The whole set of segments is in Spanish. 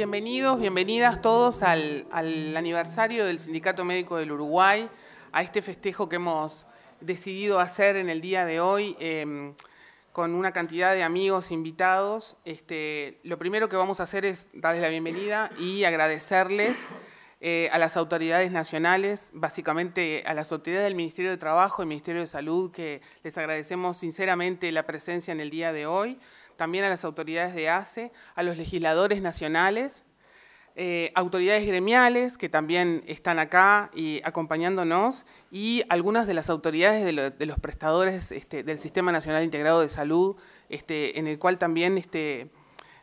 Bienvenidos, bienvenidas todos al, aniversario del Sindicato Médico del Uruguay, a este festejo que hemos decidido hacer en el día de hoy em, con una cantidad de amigos invitados. Este, lo primero que vamos a hacer es darles la bienvenida y agradecerles eh, a las autoridades nacionales, básicamente a las autoridades del Ministerio de Trabajo y Ministerio de Salud, que les agradecemos sinceramente la presencia en el día de hoy también a las autoridades de ACE, a los legisladores nacionales, eh, autoridades gremiales que también están acá y acompañándonos y algunas de las autoridades de, los prestadores este, del Sistema Nacional Integrado de Salud, este, en el cual también este,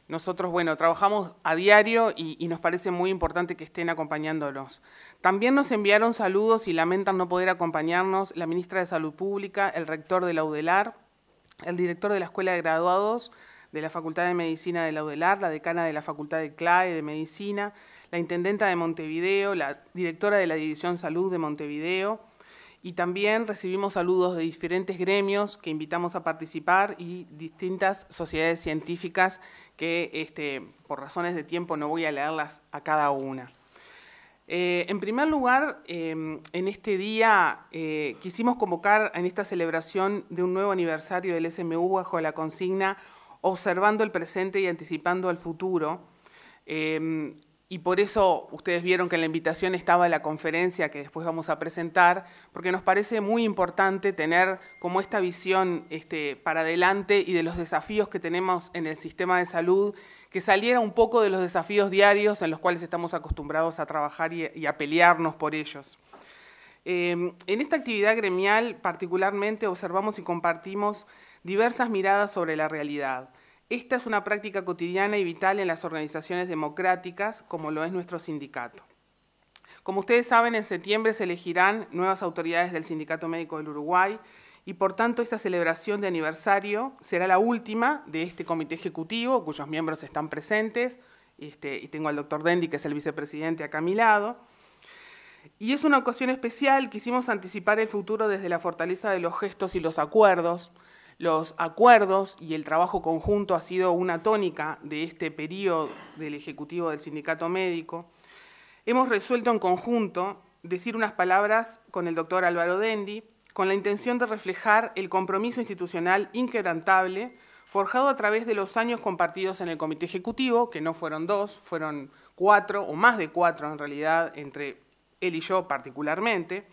nosotros, trabajamos a diario y, y, nos parece muy importante que estén acompañándonos. También nos enviaron saludos y lamentan no poder acompañarnos la ministra de Salud Pública, el rector de la UDELAR, el director de la Escuela de Graduados, de la Facultad de Medicina de la UDELAR, la decana de la Facultad de CLAE de Medicina, la intendenta de Montevideo, la directora de la División Salud de Montevideo, y también recibimos saludos de diferentes gremios que invitamos a participar y distintas sociedades científicas que este, por razones de tiempo no voy a leerlas a cada una. Eh, en primer lugar, em, en este día eh, quisimos convocar en esta celebración de un nuevo aniversario del SMU bajo la consigna observando el presente y anticipando al futuro. Em, y por eso ustedes vieron que en la invitación estaba la conferencia que después vamos a presentar, porque nos parece muy importante tener como esta visión este, para adelante y de los desafíos que tenemos en el sistema de salud, que saliera un poco de los desafíos diarios en los cuales estamos acostumbrados a trabajar y, a pelearnos por ellos. Em, en esta actividad gremial particularmente observamos y compartimos diversas miradas sobre la realidad. Esta es una práctica cotidiana y vital en las organizaciones democráticas, como lo es nuestro sindicato. Como ustedes saben, en septiembre se elegirán nuevas autoridades del Sindicato Médico del Uruguay y por tanto esta celebración de aniversario será la última de este comité ejecutivo, cuyos miembros están presentes, este, y tengo al doctor Dendi, que es el vicepresidente acá a mi lado. Y es una ocasión especial, quisimos anticipar el futuro desde la fortaleza de los gestos y los acuerdos, los acuerdos y el trabajo conjunto ha sido una tónica de este periodo del Ejecutivo del Sindicato Médico. Hemos resuelto en conjunto decir unas palabras con el doctor Álvaro Dendi, con la intención de reflejar el compromiso institucional inquebrantable forjado a través de los años compartidos en el Comité Ejecutivo, que no fueron dos, fueron cuatro o más de cuatro en realidad, entre él y yo particularmente,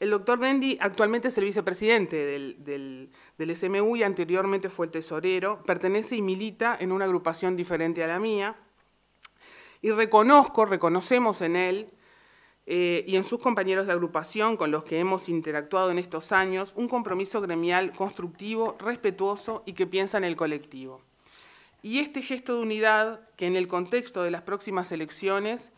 el doctor Dendi actualmente es el vicepresidente del, SMU y anteriormente fue el tesorero. Pertenece y milita en una agrupación diferente a la mía. Y reconozco, reconocemos en él eh, y en sus compañeros de agrupación con los que hemos interactuado en estos años un compromiso gremial constructivo, respetuoso y que piensa en el colectivo. Y este gesto de unidad que en el contexto de las próximas elecciones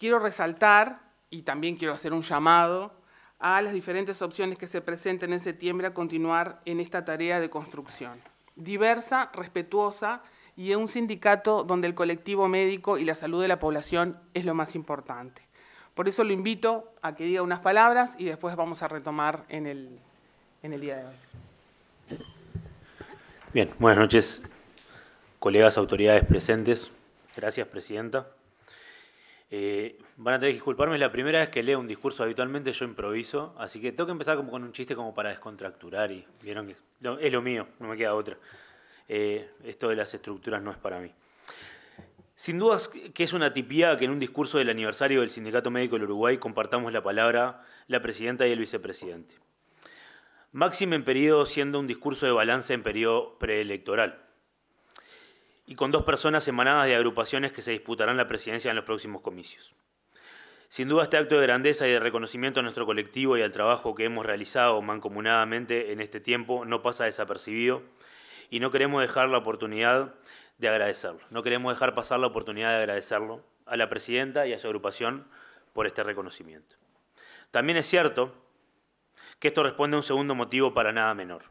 quiero resaltar y también quiero hacer un llamado a las diferentes opciones que se presenten en septiembre a continuar en esta tarea de construcción. Diversa, respetuosa y en un sindicato donde el colectivo médico y la salud de la población es lo más importante. Por eso lo invito a que diga unas palabras y después vamos a retomar en el, día de hoy. Bien, buenas noches, colegas, autoridades presentes. Gracias, Presidenta. Eh, Van a tener que disculparme, es la primera vez que leo un discurso, habitualmente yo improviso, así que tengo que empezar como con un chiste como para descontracturar y vieron que es lo mío, no me queda otra. Eh, esto de las estructuras no es para mí. Sin dudas que es una tipía que en un discurso del aniversario del Sindicato Médico del Uruguay compartamos la palabra la presidenta y el vicepresidente. Máximo en periodo siendo un discurso de balance en periodo preelectoral y con dos personas emanadas de agrupaciones que se disputarán la presidencia en los próximos comicios. Sin duda este acto de grandeza y de reconocimiento a nuestro colectivo y al trabajo que hemos realizado mancomunadamente en este tiempo no pasa desapercibido y no queremos dejar la oportunidad de agradecerlo. No queremos dejar pasar la oportunidad de agradecerlo a la presidenta y a su agrupación por este reconocimiento. También es cierto que esto responde a un segundo motivo para nada menor.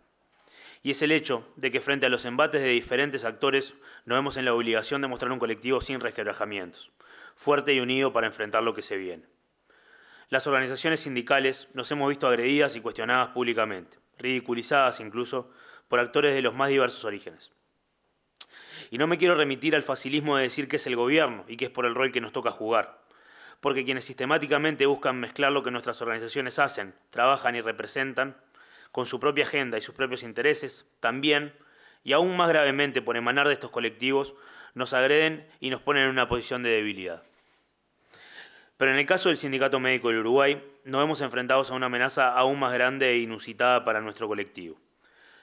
Y es el hecho de que frente a los embates de diferentes actores nos vemos en la obligación de mostrar un colectivo sin resquebrajamientos, fuerte y unido para enfrentar lo que se viene. Las organizaciones sindicales nos hemos visto agredidas y cuestionadas públicamente, ridiculizadas incluso por actores de los más diversos orígenes. Y no me quiero remitir al facilismo de decir que es el gobierno y que es por el rol que nos toca jugar, porque quienes sistemáticamente buscan mezclar lo que nuestras organizaciones hacen, trabajan y representan, con su propia agenda y sus propios intereses, también, y aún más gravemente por emanar de estos colectivos, nos agreden y nos ponen en una posición de debilidad. Pero en el caso del Sindicato Médico del Uruguay, nos hemos enfrentado a una amenaza aún más grande e inusitada para nuestro colectivo,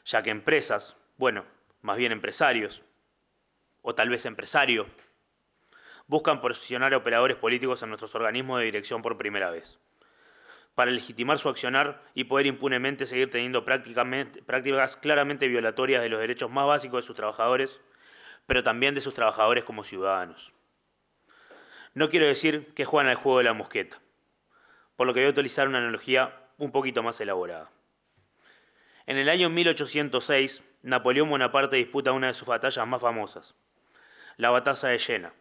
ya que empresas, bueno, más bien empresarios, o tal vez empresario, buscan posicionar a operadores políticos en nuestros organismos de dirección por primera vez, para legitimar su accionar y poder impunemente seguir teniendo prácticas claramente violatorias de los derechos más básicos de sus trabajadores, pero también de sus trabajadores como ciudadanos. No quiero decir que juegan al juego de la mosqueta, por lo que voy a utilizar una analogía un poquito más elaborada. En el año 1806, Napoleón Bonaparte disputa una de sus batallas más famosas, la batalla de Jena.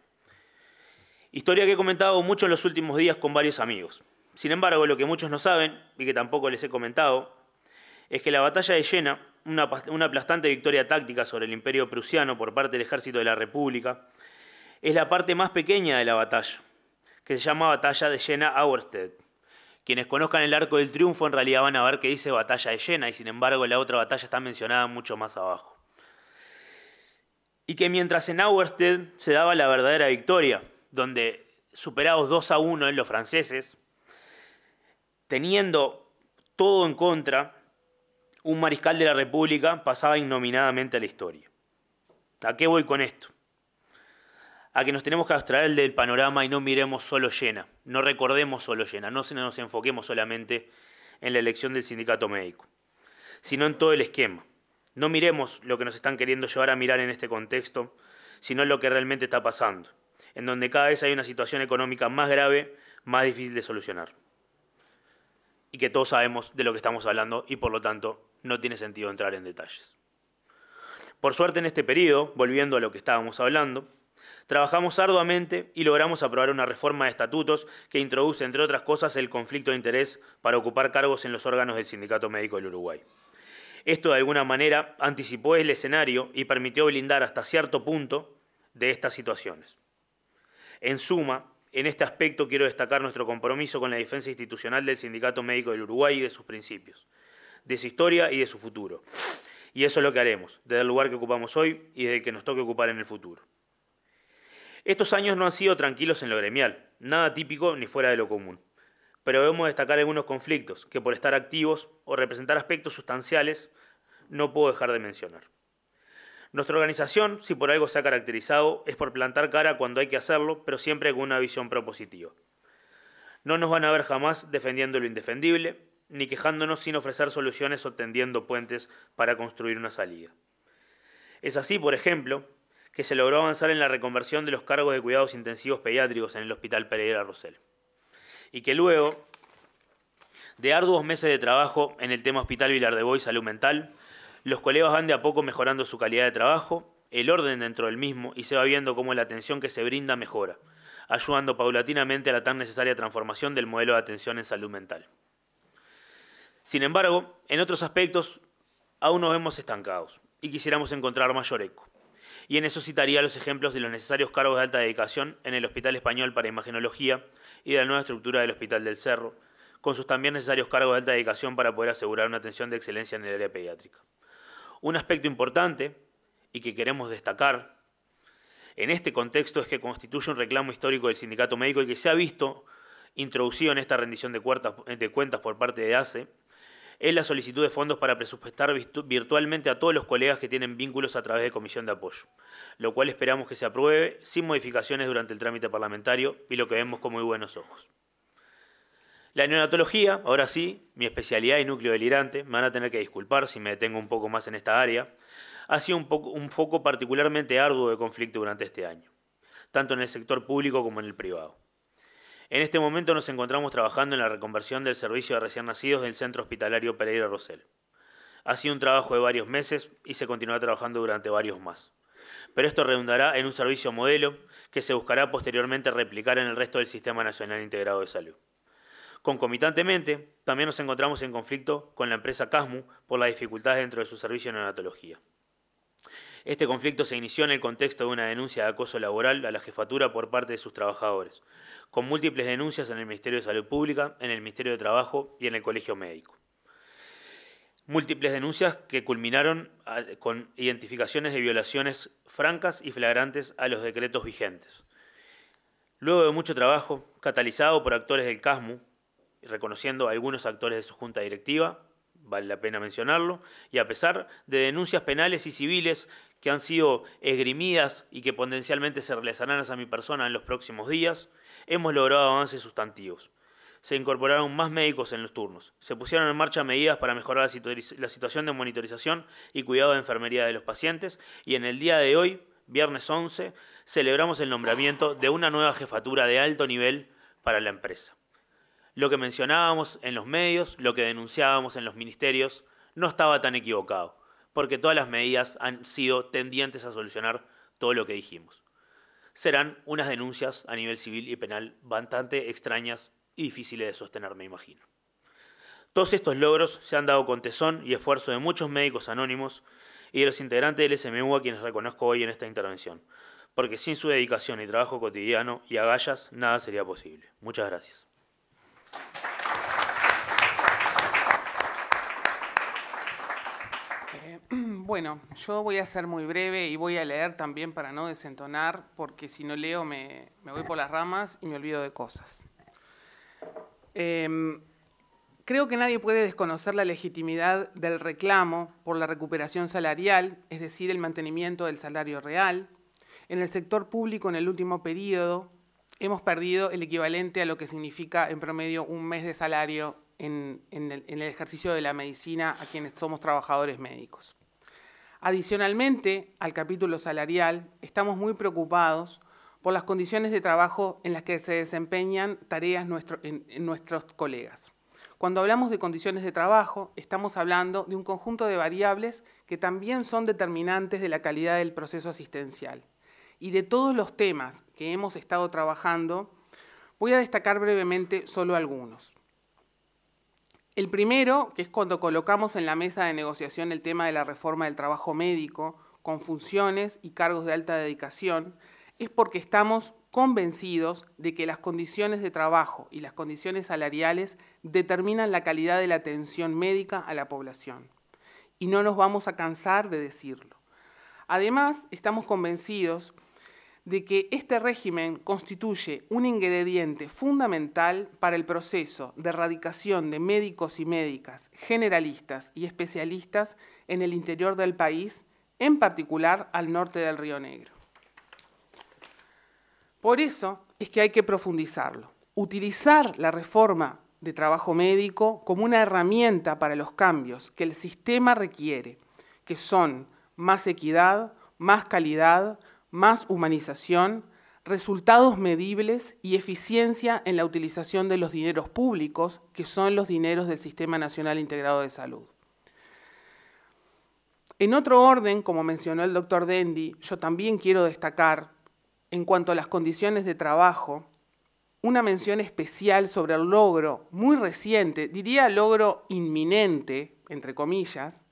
Historia que he comentado mucho en los últimos días con varios amigos. Sin embargo, lo que muchos no saben, y que tampoco les he comentado, es que la batalla de Jena una, aplastante victoria táctica sobre el imperio prusiano por parte del ejército de la República, es la parte más pequeña de la batalla, que se llama Batalla de Jena-Auerstedt. Quienes conozcan el Arco del Triunfo en realidad van a ver que dice Batalla de Jena y sin embargo la otra batalla está mencionada mucho más abajo. Y que mientras en Auerstedt se daba la verdadera victoria, donde superados 2 a 1 en los franceses, teniendo todo en contra, un mariscal de la República pasaba innominadamente a la historia. ¿A qué voy con esto? A que nos tenemos que abstraer del panorama y no miremos solo llena, no recordemos solo llena, no nos enfoquemos solamente en la elección del sindicato médico, sino en todo el esquema. No miremos lo que nos están queriendo llevar a mirar en este contexto, sino lo que realmente está pasando, en donde cada vez hay una situación económica más grave, más difícil de solucionar y que todos sabemos de lo que estamos hablando y por lo tanto no tiene sentido entrar en detalles. Por suerte en este periodo, volviendo a lo que estábamos hablando, trabajamos arduamente y logramos aprobar una reforma de estatutos que introduce, entre otras cosas, el conflicto de interés para ocupar cargos en los órganos del Sindicato Médico del Uruguay. Esto de alguna manera anticipó el escenario y permitió blindar hasta cierto punto de estas situaciones. En suma, en este aspecto quiero destacar nuestro compromiso con la defensa institucional del Sindicato Médico del Uruguay y de sus principios, de su historia y de su futuro. Y eso es lo que haremos, desde el lugar que ocupamos hoy y desde el que nos toque ocupar en el futuro. Estos años no han sido tranquilos en lo gremial, nada típico ni fuera de lo común. Pero debemos destacar algunos conflictos que por estar activos o representar aspectos sustanciales no puedo dejar de mencionar. Nuestra organización, si por algo se ha caracterizado, es por plantar cara cuando hay que hacerlo, pero siempre con una visión propositiva. No nos van a ver jamás defendiendo lo indefendible, ni quejándonos sin ofrecer soluciones o tendiendo puentes para construir una salida. Es así, por ejemplo, que se logró avanzar en la reconversión de los cargos de cuidados intensivos pediátricos en el Hospital Pereira rossell Y que luego de arduos meses de trabajo en el tema Hospital Vilar de Boy Salud Mental, los colegas van de a poco mejorando su calidad de trabajo, el orden dentro del mismo y se va viendo cómo la atención que se brinda mejora, ayudando paulatinamente a la tan necesaria transformación del modelo de atención en salud mental. Sin embargo, en otros aspectos aún nos vemos estancados y quisiéramos encontrar mayor eco. Y en eso citaría los ejemplos de los necesarios cargos de alta dedicación en el Hospital Español para Imagenología y de la nueva estructura del Hospital del Cerro, con sus también necesarios cargos de alta dedicación para poder asegurar una atención de excelencia en el área pediátrica. Un aspecto importante y que queremos destacar en este contexto es que constituye un reclamo histórico del sindicato médico y que se ha visto introducido en esta rendición de, cuentas por parte de ACE, es la solicitud de fondos para presupuestar virtualmente a todos los colegas que tienen vínculos a través de comisión de apoyo, lo cual esperamos que se apruebe sin modificaciones durante el trámite parlamentario y lo que vemos con muy buenos ojos. La neonatología, ahora sí, mi especialidad y núcleo delirante, me van a tener que disculpar si me detengo un poco más en esta área, ha sido un, poco, un foco particularmente arduo de conflicto durante este año, tanto en el sector público como en el privado. En este momento nos encontramos trabajando en la reconversión del servicio de recién nacidos del Centro Hospitalario Pereira Rosell. Ha sido un trabajo de varios meses y se continuará trabajando durante varios más. Pero esto redundará en un servicio modelo que se buscará posteriormente replicar en el resto del Sistema Nacional Integrado de Salud. Concomitantemente, también nos encontramos en conflicto con la empresa Casmu por las dificultades dentro de su servicio de neonatología. Este conflicto se inició en el contexto de una denuncia de acoso laboral a la jefatura por parte de sus trabajadores, con múltiples denuncias en el Ministerio de Salud Pública, en el Ministerio de Trabajo y en el Colegio Médico. Múltiples denuncias que culminaron con identificaciones de violaciones francas y flagrantes a los decretos vigentes. Luego de mucho trabajo, catalizado por actores del CASMU, reconociendo a algunos actores de su junta directiva, vale la pena mencionarlo, y a pesar de denuncias penales y civiles que han sido esgrimidas y que potencialmente se realizarán a mi persona en los próximos días, hemos logrado avances sustantivos. Se incorporaron más médicos en los turnos, se pusieron en marcha medidas para mejorar la situación de monitorización y cuidado de enfermería de los pacientes, y en el día de hoy, viernes 11, celebramos el nombramiento de una nueva jefatura de alto nivel para la empresa. Lo que mencionábamos en los medios, lo que denunciábamos en los ministerios, no estaba tan equivocado, porque todas las medidas han sido tendientes a solucionar todo lo que dijimos. Serán unas denuncias a nivel civil y penal bastante extrañas y difíciles de sostener, me imagino. Todos estos logros se han dado con tesón y esfuerzo de muchos médicos anónimos y de los integrantes del SMU a quienes reconozco hoy en esta intervención, porque sin su dedicación y trabajo cotidiano y agallas nada sería posible. Muchas gracias. Bueno, yo voy a ser muy breve y voy a leer también para no desentonar, porque si no leo me, voy por las ramas y me olvido de cosas. Em, creo que nadie puede desconocer la legitimidad del reclamo por la recuperación salarial, es decir, el mantenimiento del salario real. En el sector público, en el último periodo, hemos perdido el equivalente a lo que significa en promedio un mes de salario en el ejercicio de la medicina a quienes somos trabajadores médicos. Adicionalmente al capítulo salarial, estamos muy preocupados por las condiciones de trabajo en las que se desempeñan tareas nuestros colegas. Cuando hablamos de condiciones de trabajo, estamos hablando de un conjunto de variables que también son determinantes de la calidad del proceso asistencial. Y de todos los temas que hemos estado trabajando, voy a destacar brevemente solo algunos. El primero, que es cuando colocamos en la mesa de negociación el tema de la reforma del trabajo médico, con funciones y cargos de alta dedicación, es porque estamos convencidos de que las condiciones de trabajo y las condiciones salariales determinan la calidad de la atención médica a la población. Y no nos vamos a cansar de decirlo. Además, estamos convencidos de que este régimen constituye un ingrediente fundamental para el proceso de erradicación de médicos y médicas, generalistas y especialistas en el interior del país, en particular al norte del Río Negro. Por eso es que hay que profundizarlo, utilizar la reforma de trabajo médico como una herramienta para los cambios que el sistema requiere, que son más equidad, más calidad, más humanización, resultados medibles y eficiencia en la utilización de los dineros públicos, que son los dineros del Sistema Nacional Integrado de Salud. En otro orden, como mencionó el doctor Dendi, yo también quiero destacar, en cuanto a las condiciones de trabajo, una mención especial sobre el logro muy reciente, diría logro inminente, entre comillas,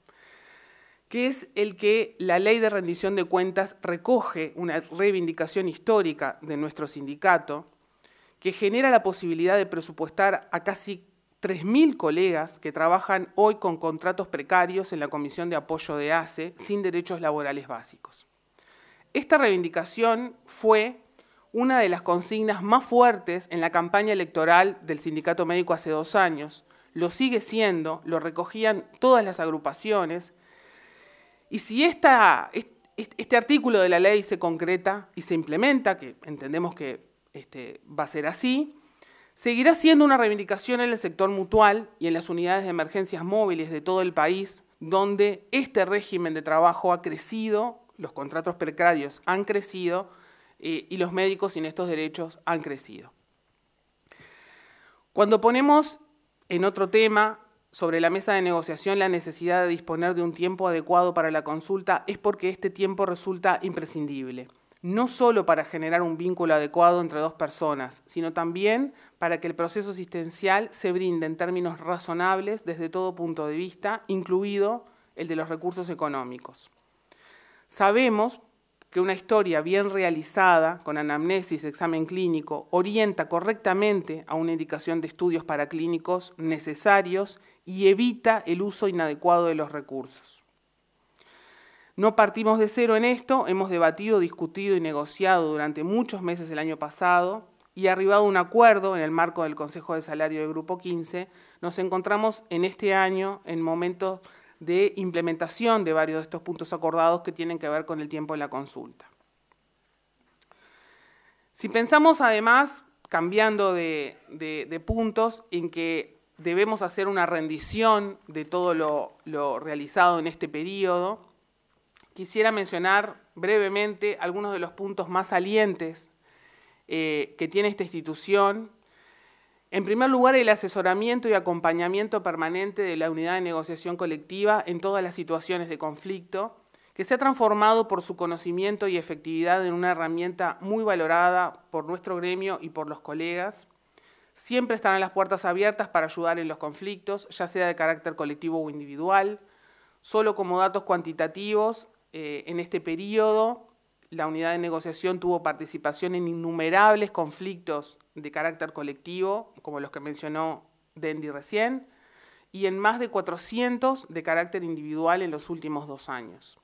que es el que la ley de rendición de cuentas recoge una reivindicación histórica de nuestro sindicato, que genera la posibilidad de presupuestar a casi 3.000 colegas que trabajan hoy con contratos precarios en la Comisión de Apoyo de ACE sin derechos laborales básicos. Esta reivindicación fue una de las consignas más fuertes en la campaña electoral del sindicato médico hace dos años. Lo sigue siendo, lo recogían todas las agrupaciones y si este artículo de la ley se concreta y se implementa, que entendemos que este, va a ser así, seguirá siendo una reivindicación en el sector mutual y en las unidades de emergencias móviles de todo el país, donde este régimen de trabajo ha crecido, los contratos precarios han crecido eh, y los médicos sin estos derechos han crecido. Cuando ponemos en otro tema sobre la mesa de negociación la necesidad de disponer de un tiempo adecuado para la consulta es porque este tiempo resulta imprescindible, no solo para generar un vínculo adecuado entre dos personas, sino también para que el proceso asistencial se brinde en términos razonables desde todo punto de vista, incluido el de los recursos económicos. Sabemos que una historia bien realizada, con anamnesis, examen clínico, orienta correctamente a una indicación de estudios para clínicos necesarios y evita el uso inadecuado de los recursos. No partimos de cero en esto, hemos debatido, discutido y negociado durante muchos meses el año pasado y arribado a un acuerdo en el marco del Consejo de Salario del Grupo 15. Nos encontramos en este año en momentos de implementación de varios de estos puntos acordados que tienen que ver con el tiempo de la consulta. Si pensamos además, cambiando de, de puntos, en que debemos hacer una rendición de todo lo, realizado en este periodo, quisiera mencionar brevemente algunos de los puntos más salientes eh, que tiene esta institución. En primer lugar, el asesoramiento y acompañamiento permanente de la unidad de negociación colectiva en todas las situaciones de conflicto, que se ha transformado por su conocimiento y efectividad en una herramienta muy valorada por nuestro gremio y por los colegas. Siempre estarán las puertas abiertas para ayudar en los conflictos, ya sea de carácter colectivo o individual. Solo como datos cuantitativos, eh, en este periodo la unidad de negociación tuvo participación en innumerables conflictos de carácter colectivo, como los que mencionó Dendi recién, y en más de 400 de carácter individual en los últimos dos años.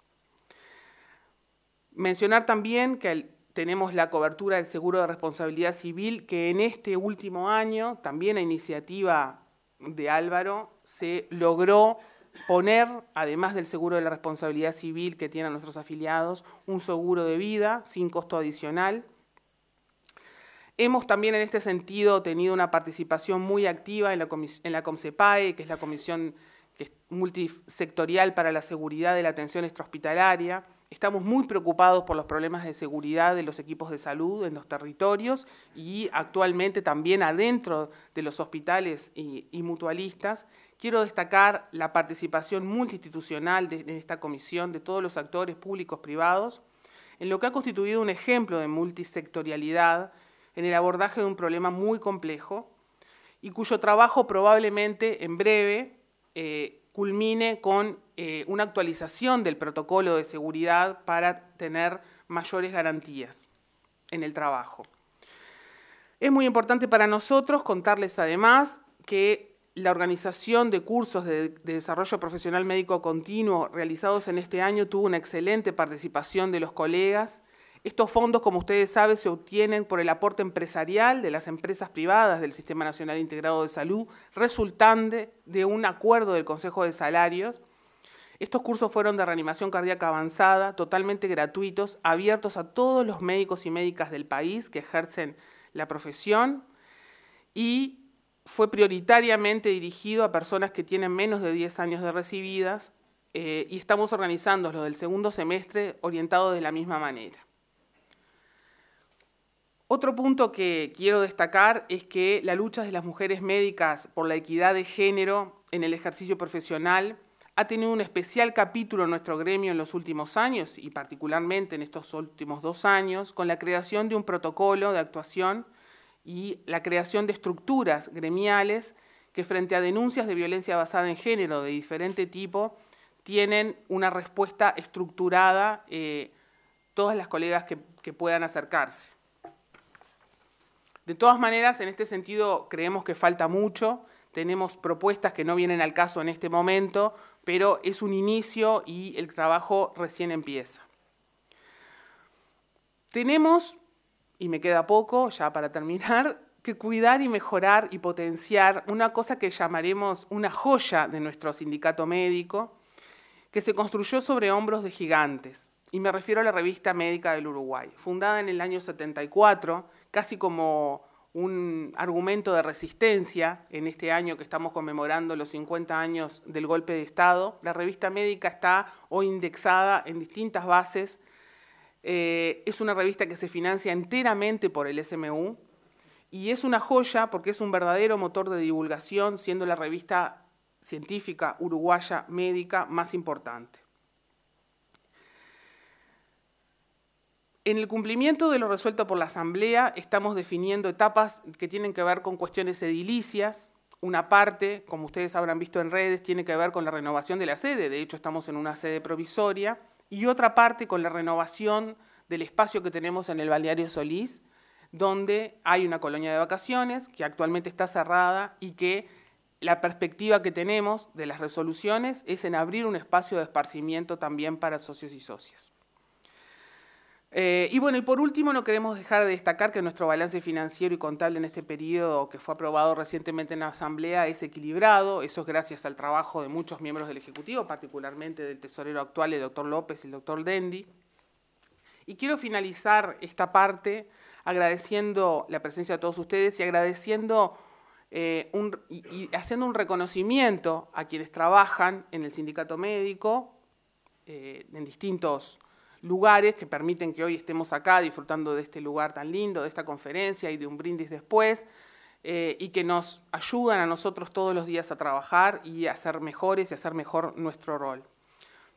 Mencionar también que el tenemos la cobertura del seguro de responsabilidad civil, que en este último año, también a iniciativa de Álvaro, se logró poner, además del seguro de la responsabilidad civil que tienen nuestros afiliados, un seguro de vida sin costo adicional. Hemos también en este sentido tenido una participación muy activa en la, en que es la Comisión multisectorial para la Seguridad de la Atención Extrahospitalaria, Estamos muy preocupados por los problemas de seguridad de los equipos de salud en los territorios y actualmente también adentro de los hospitales y, mutualistas. Quiero destacar la participación multiinstitucional en esta comisión de todos los actores públicos privados, en lo que ha constituido un ejemplo de multisectorialidad en el abordaje de un problema muy complejo y cuyo trabajo probablemente en breve eh, culmine con eh, una actualización del protocolo de seguridad para tener mayores garantías en el trabajo. Es muy importante para nosotros contarles además que la organización de cursos de, de, desarrollo profesional médico continuo realizados en este año tuvo una excelente participación de los colegas. Estos fondos, como ustedes saben, se obtienen por el aporte empresarial de las empresas privadas del Sistema Nacional Integrado de Salud, resultante de un acuerdo del Consejo de Salarios estos cursos fueron de reanimación cardíaca avanzada, totalmente gratuitos, abiertos a todos los médicos y médicas del país que ejercen la profesión y fue prioritariamente dirigido a personas que tienen menos de 10 años de recibidas eh, y estamos organizando los del segundo semestre orientados de la misma manera. Otro punto que quiero destacar es que la lucha de las mujeres médicas por la equidad de género en el ejercicio profesional ha tenido un especial capítulo en nuestro gremio en los últimos años y particularmente en estos últimos dos años con la creación de un protocolo de actuación y la creación de estructuras gremiales que frente a denuncias de violencia basada en género de diferente tipo tienen una respuesta estructurada eh, todas las colegas que puedan acercarse. De todas maneras, en este sentido creemos que falta mucho, tenemos propuestas que no vienen al caso en este momento, pero es un inicio y el trabajo recién empieza. Tenemos, y me queda poco ya para terminar, que cuidar y mejorar y potenciar una cosa que llamaremos una joya de nuestro sindicato médico, que se construyó sobre hombros de gigantes. Y me refiero a la revista médica del Uruguay, fundada en el año 74, casi como un argumento de resistencia en este año que estamos conmemorando los 50 años del golpe de Estado. La revista médica está hoy indexada en distintas bases. Eh, es una revista que se financia enteramente por el SMU y es una joya porque es un verdadero motor de divulgación, siendo la revista científica uruguaya médica más importante. En el cumplimiento de lo resuelto por la Asamblea estamos definiendo etapas que tienen que ver con cuestiones edilicias. Una parte, como ustedes habrán visto en redes, tiene que ver con la renovación de la sede. De hecho, estamos en una sede provisoria. Y otra parte con la renovación del espacio que tenemos en el balneario Solís, donde hay una colonia de vacaciones que actualmente está cerrada y que la perspectiva que tenemos de las resoluciones es en abrir un espacio de esparcimiento también para socios y socias. Eh, y bueno, y por último, no queremos dejar de destacar que nuestro balance financiero y contable en este periodo que fue aprobado recientemente en la Asamblea es equilibrado. Eso es gracias al trabajo de muchos miembros del Ejecutivo, particularmente del tesorero actual, el doctor López y el doctor Dendi. Y quiero finalizar esta parte agradeciendo la presencia de todos ustedes y agradeciendo eh, y, haciendo un reconocimiento a quienes trabajan en el sindicato médico, eh, en distintos lugares que permiten que hoy estemos acá disfrutando de este lugar tan lindo, de esta conferencia y de un brindis después, eh, y que nos ayudan a nosotros todos los días a trabajar y a ser mejores y a hacer mejor nuestro rol.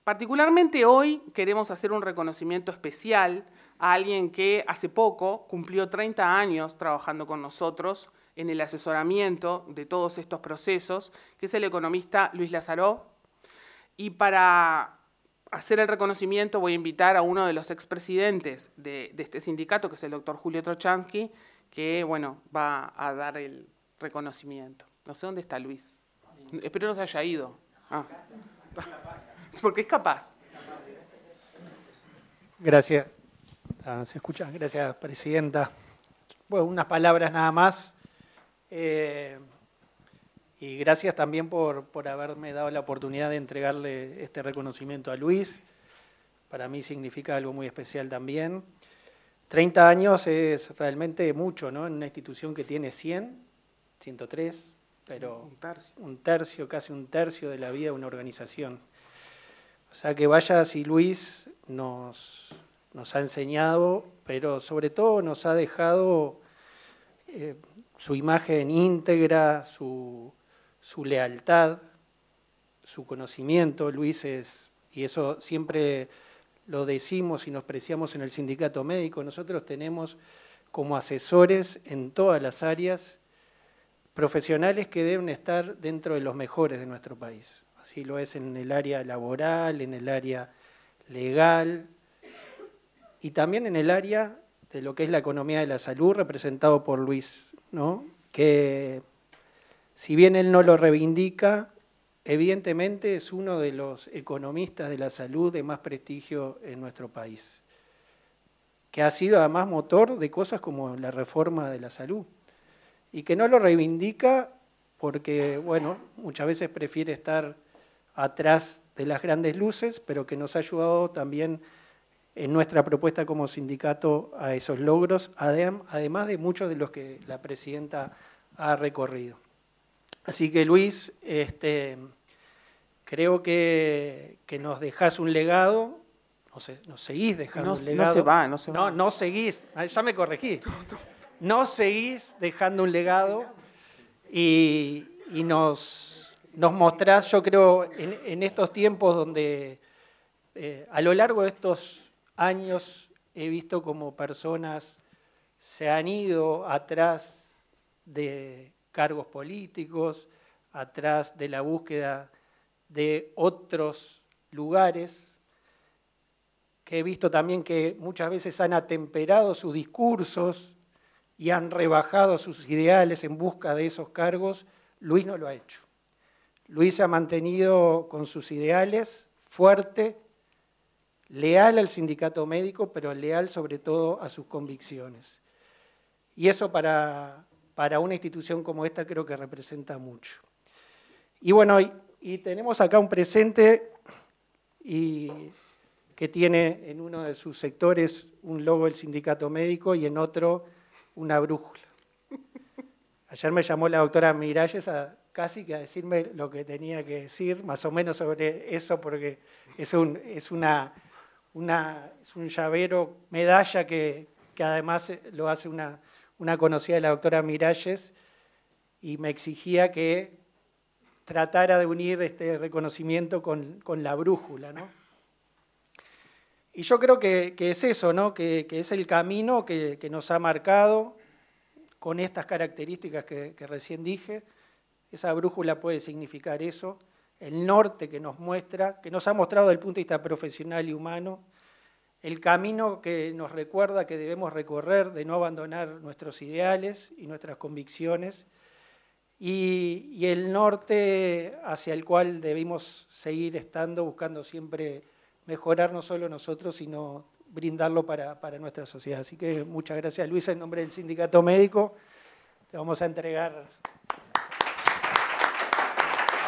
Particularmente hoy queremos hacer un reconocimiento especial a alguien que hace poco cumplió 30 años trabajando con nosotros en el asesoramiento de todos estos procesos, que es el economista Luis Lazaró. Y para hacer el reconocimiento voy a invitar a uno de los expresidentes de, este sindicato, que es el doctor Julio Trochansky, que bueno, va a dar el reconocimiento. No sé dónde está Luis. Espero no se haya ido. Ah. Porque es capaz. Gracias. Ah, ¿Se escucha? Gracias, Presidenta. Bueno, unas palabras nada más. Eh, y gracias también por, por haberme dado la oportunidad de entregarle este reconocimiento a Luis. Para mí significa algo muy especial también. 30 años es realmente mucho, ¿no? En una institución que tiene 100, 103, pero un tercio. un tercio, casi un tercio de la vida de una organización. O sea que vaya si Luis nos, nos ha enseñado, pero sobre todo nos ha dejado eh, su imagen íntegra, su, su lealtad, su conocimiento. Luis es, y eso siempre lo decimos y nos preciamos en el sindicato médico, nosotros tenemos como asesores en todas las áreas profesionales que deben estar dentro de los mejores de nuestro país. Así lo es en el área laboral, en el área legal y también en el área de lo que es la economía de la salud, representado por Luis, ¿no? que si bien él no lo reivindica, evidentemente es uno de los economistas de la salud de más prestigio en nuestro país, que ha sido además motor de cosas como la reforma de la salud, y que no lo reivindica porque, bueno, muchas veces prefiere estar atrás de las grandes luces, pero que nos ha ayudado también en nuestra propuesta como sindicato a esos logros, además de muchos de los que la presidenta ha recorrido. Así que Luis, este, creo que, nos dejás un legado, nos, seguís dejando un legado. No se va, no se va. No, no seguís, ah, ya me corregí. No seguís dejando un legado y, nos, mostrás, yo creo, en, estos tiempos donde eh, a lo largo de estos años he visto como personas se han ido atrás de cargos políticos, atrás de la búsqueda de otros lugares, que he visto también que muchas veces han atemperado sus discursos y han rebajado sus ideales en busca de esos cargos, Luis no lo ha hecho. Luis se ha mantenido con sus ideales fuerte, leal al sindicato médico, pero leal sobre todo a sus convicciones. Y eso para, para una institución como esta creo que representa mucho. Y bueno, y, tenemos acá un presente que tiene en uno de sus sectores un logo del sindicato médico y en otro una brújula. Ayer me llamó la doctora Miralles a casi que a decirme lo que tenía que decir, más o menos sobre eso, porque es un, es una, es un llavero medalla que, que además lo hace una una conocida de la doctora Miralles y me exigía que tratara de unir este reconocimiento con, la brújula. Y yo creo que, es eso, ¿no? que, es el camino que, que, nos ha marcado con estas características que, recién dije. Esa brújula puede significar eso, el norte que nos muestra, que nos ha mostrado desde el punto de vista profesional y humano, el camino que nos recuerda que debemos recorrer de no abandonar nuestros ideales y nuestras convicciones y, el norte hacia el cual debemos seguir estando buscando siempre mejorar no solo nosotros, sino brindarlo para, nuestra sociedad. Así que muchas gracias, Luisa, en nombre del Sindicato Médico. Te vamos a entregar.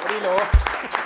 Abrilo